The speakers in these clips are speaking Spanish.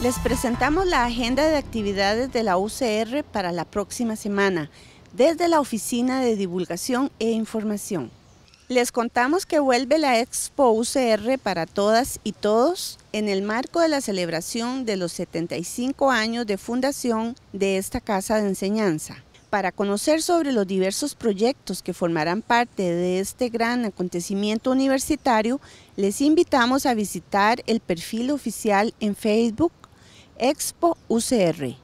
Les presentamos la agenda de actividades de la UCR para la próxima semana, desde la Oficina de Divulgación e Información. Les contamos que vuelve la Expo UCR para todas y todos en el marco de la celebración de los 75 años de fundación de esta Casa de Enseñanza. Para conocer sobre los diversos proyectos que formarán parte de este gran acontecimiento universitario, les invitamos a visitar el perfil oficial en Facebook Expo UCR.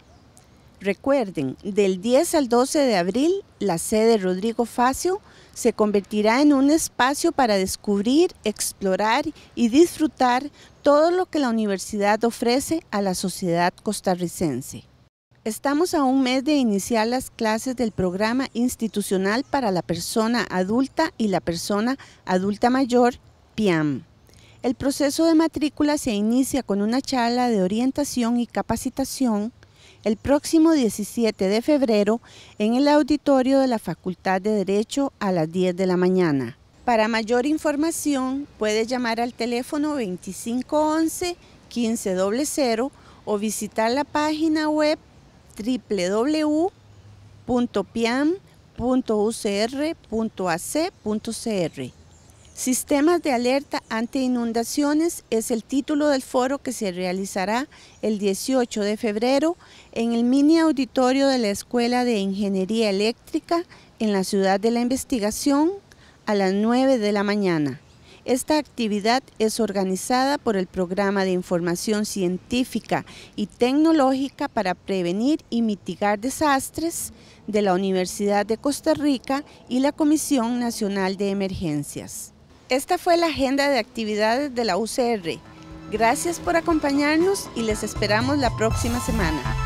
Recuerden, del 10 al 12 de abril, la sede Rodrigo Facio se convertirá en un espacio para descubrir, explorar y disfrutar todo lo que la universidad ofrece a la sociedad costarricense. Estamos a un mes de iniciar las clases del programa institucional para la persona adulta y la persona adulta mayor, PIAM. El proceso de matrícula se inicia con una charla de orientación y capacitación el próximo 17 de febrero en el auditorio de la Facultad de Derecho a las 10 de la mañana. Para mayor información puede llamar al teléfono 2511 1500 o visitar la página web www.piam.ucr.ac.cr. Sistemas de alerta ante inundaciones es el título del foro que se realizará el 18 de febrero en el mini auditorio de la Escuela de Ingeniería Eléctrica en la Ciudad de la Investigación a las 9 de la mañana. Esta actividad es organizada por el Programa de Información Científica y Tecnológica para Prevenir y Mitigar Desastres de la Universidad de Costa Rica y la Comisión Nacional de Emergencias. Esta fue la agenda de actividades de la UCR. Gracias por acompañarnos y les esperamos la próxima semana.